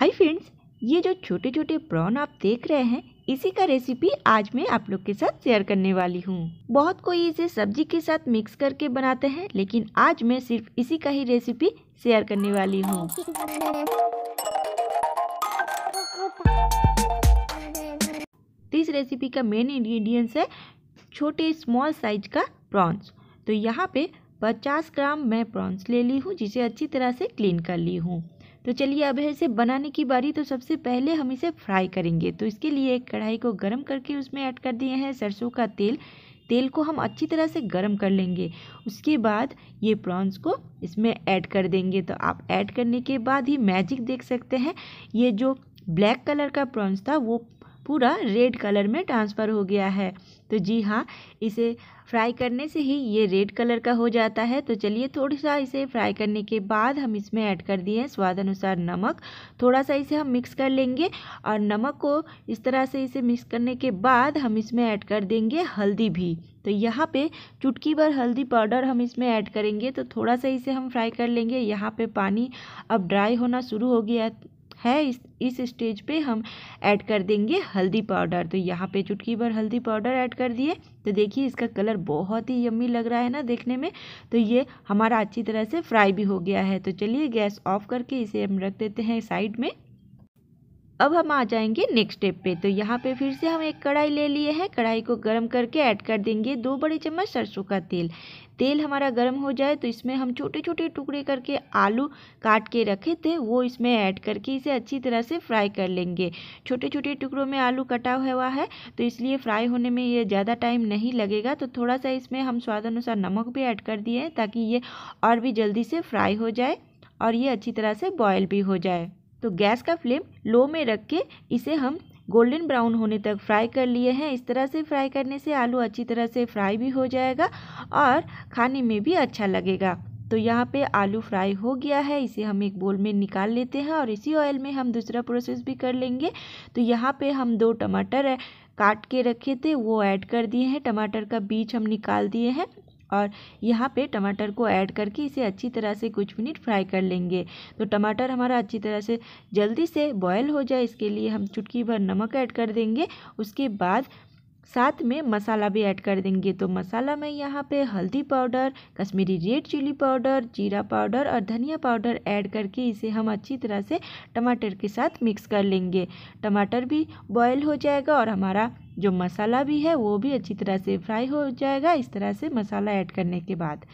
hi friends ये जो छोटे छोटे प्रॉन आप देख रहे हैं इसी का रेसिपी आज मैं आप लोग के साथ शेयर करने वाली हूँ बहुत कोई इसे सब्जी के साथ मिक्स करके बनाते हैं लेकिन आज मैं सिर्फ इसी का ही रेसिपी शेयर करने वाली हूँ इस रेसिपी का मेन इंग्रेडिएंट्स है छोटे स्मॉल साइज का प्रॉन्स तो यहाँ पे 50 ग्राम मैं प्रॉन्स ले ली हूँ जिसे अच्छी तरह से क्लीन कर ली हूँ तो चलिए अब है इसे बनाने की बारी तो सबसे पहले हम इसे फ्राई करेंगे तो इसके लिए एक कढ़ाई को गर्म करके उसमें ऐड कर दिए हैं सरसों का तेल तेल को हम अच्छी तरह से गर्म कर लेंगे उसके बाद ये प्रॉन्स को इसमें ऐड कर देंगे तो आप ऐड करने के बाद ही मैजिक देख सकते हैं ये जो ब्लैक कलर का प्रॉन्स था वो पूरा रेड कलर में ट्रांसफ़र हो गया है तो जी हाँ इसे फ्राई करने से ही ये रेड कलर का हो जाता है तो चलिए थोड़ा सा इसे फ्राई करने के बाद हम इसमें ऐड कर दिए हैं स्वाद अनुसार नमक थोड़ा सा इसे हम मिक्स कर लेंगे और नमक को इस तरह से इसे मिक्स करने के बाद हम इसमें ऐड कर देंगे हल्दी भी तो यहाँ पे चुटकी भर हल्दी पाउडर हम इसमें ऐड करेंगे तो थोड़ा सा इसे हम फ्राई कर लेंगे यहाँ पर पानी अब ड्राई होना शुरू हो गया है इस इस स्टेज पे हम ऐड कर देंगे हल्दी पाउडर तो यहाँ पे चुटकी भर हल्दी पाउडर ऐड कर दिए तो देखिए इसका कलर बहुत ही यम्मी लग रहा है ना देखने में तो ये हमारा अच्छी तरह से फ्राई भी हो गया है तो चलिए गैस ऑफ करके इसे हम रख देते हैं साइड में अब हम आ जाएंगे नेक्स्ट स्टेप पे तो यहाँ पे फिर से हम एक कढ़ाई ले लिए हैं कढ़ाई को गर्म करके ऐड कर देंगे दो बड़े चम्मच सरसों का तेल तेल हमारा गर्म हो जाए तो इसमें हम छोटे छोटे टुकड़े करके आलू काट के रखे थे वो इसमें ऐड करके इसे अच्छी तरह से फ्राई कर लेंगे छोटे छोटे टुकड़ों में आलू कटा हुआ है तो इसलिए फ्राई होने में ये ज़्यादा टाइम नहीं लगेगा तो थोड़ा सा इसमें हम स्वाद अनुसार नमक भी ऐड कर दिए ताकि ये और भी जल्दी से फ्राई हो जाए और ये अच्छी तरह से बॉयल भी हो जाए तो गैस का फ्लेम लो में रख के इसे हम गोल्डन ब्राउन होने तक फ्राई कर लिए हैं इस तरह से फ्राई करने से आलू अच्छी तरह से फ्राई भी हो जाएगा और खाने में भी अच्छा लगेगा तो यहाँ पे आलू फ्राई हो गया है इसे हम एक बोल में निकाल लेते हैं और इसी ऑयल में हम दूसरा प्रोसेस भी कर लेंगे तो यहाँ पे हम दो टमाटर काट के रखे थे वो ऐड कर दिए हैं टमाटर का बीज हम निकाल दिए हैं और यहाँ पे टमाटर को ऐड करके इसे अच्छी तरह से कुछ मिनट फ्राई कर लेंगे तो टमाटर हमारा अच्छी तरह से जल्दी से बॉयल हो जाए इसके लिए हम चुटकी भर नमक ऐड कर देंगे उसके बाद साथ में मसाला भी ऐड कर देंगे तो मसाला में यहाँ पे हल्दी powder Kashmiri red chilli powder जीरा पाउडर और धनिया पाउडर ऐड करके इसे हम अच्छी तरह से टमाटर के साथ मिक्स कर लेंगे टमाटर भी बॉयल हो जाएगा और हमारा जो मसाला भी है वो भी अच्छी तरह से फ्राई हो जाएगा इस तरह से मसाला ऐड करने के बाद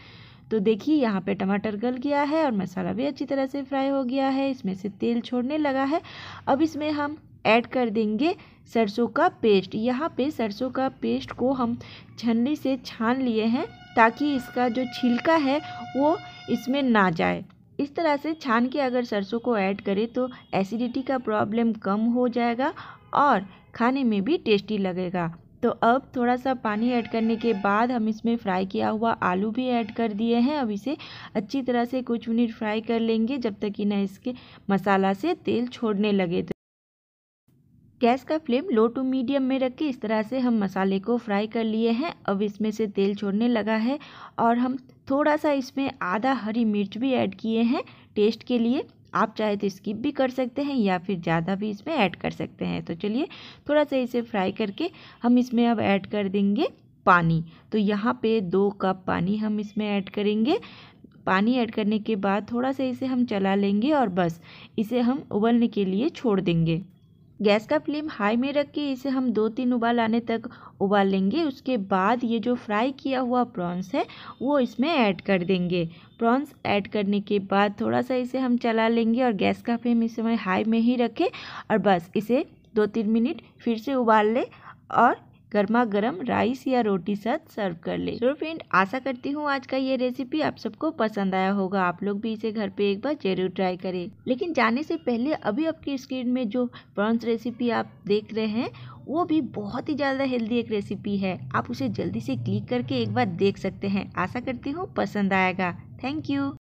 तो देखिए यहाँ पे टमाटर गल गया है और मसाला भी अच्छी तरह से फ्राई हो गया है इसमें से तेल छोड़ने लगा है अब इसमें हम ऐड कर देंगे सरसों का पेस्ट यहाँ पे सरसों का पेस्ट को हम छन्नी से छान लिए हैं ताकि इसका जो छिलका है वो इसमें ना जाए इस तरह से छान के अगर सरसों को ऐड करें तो एसिडिटी का प्रॉब्लम कम हो जाएगा और खाने में भी टेस्टी लगेगा तो अब थोड़ा सा पानी ऐड करने के बाद हम इसमें फ्राई किया हुआ आलू भी ऐड कर दिए हैं अब इसे अच्छी तरह से कुछ मिनट फ्राई कर लेंगे जब तक कि ना इसके मसाला से तेल छोड़ने लगे तो गैस का फ्लेम लो टू मीडियम में रख के इस तरह से हम मसाले को फ्राई कर लिए हैं अब इसमें से तेल छोड़ने लगा है और हम थोड़ा सा इसमें आधा हरी मिर्च भी ऐड किए हैं टेस्ट के लिए आप चाहे तो स्किप भी कर सकते हैं या फिर ज़्यादा भी इसमें ऐड कर सकते हैं तो चलिए थोड़ा सा इसे फ्राई करके हम इसमें अब ऐड कर देंगे पानी तो यहाँ पे दो कप पानी हम इसमें ऐड करेंगे पानी ऐड करने के बाद थोड़ा सा इसे हम चला लेंगे और बस इसे हम उबलने के लिए छोड़ देंगे गैस का फ्लेम हाई में रख के इसे हम दो तीन उबाल आने तक उबाल लेंगे उसके बाद ये जो फ्राई किया हुआ प्रॉन्स है वो इसमें ऐड कर देंगे प्रॉन्स ऐड करने के बाद थोड़ा सा इसे हम चला लेंगे और गैस का फ्लेम इस समय हाई में ही रखें और बस इसे दो तीन मिनट फिर से उबाल लें और गर्मा गर्म राइस या रोटी साथ सर्व कर ले तो फ्रेंड आशा करती हूँ आज का ये रेसिपी आप सबको पसंद आया होगा आप लोग भी इसे घर पे एक बार जरूर ट्राई करें लेकिन जाने से पहले अभी आपकी स्क्रीन में जो प्रॉन्स रेसिपी आप देख रहे हैं वो भी बहुत ही ज़्यादा हेल्दी एक रेसिपी है आप उसे जल्दी से क्लिक करके एक बार देख सकते हैं आशा करती हूँ पसंद आएगा थैंक यू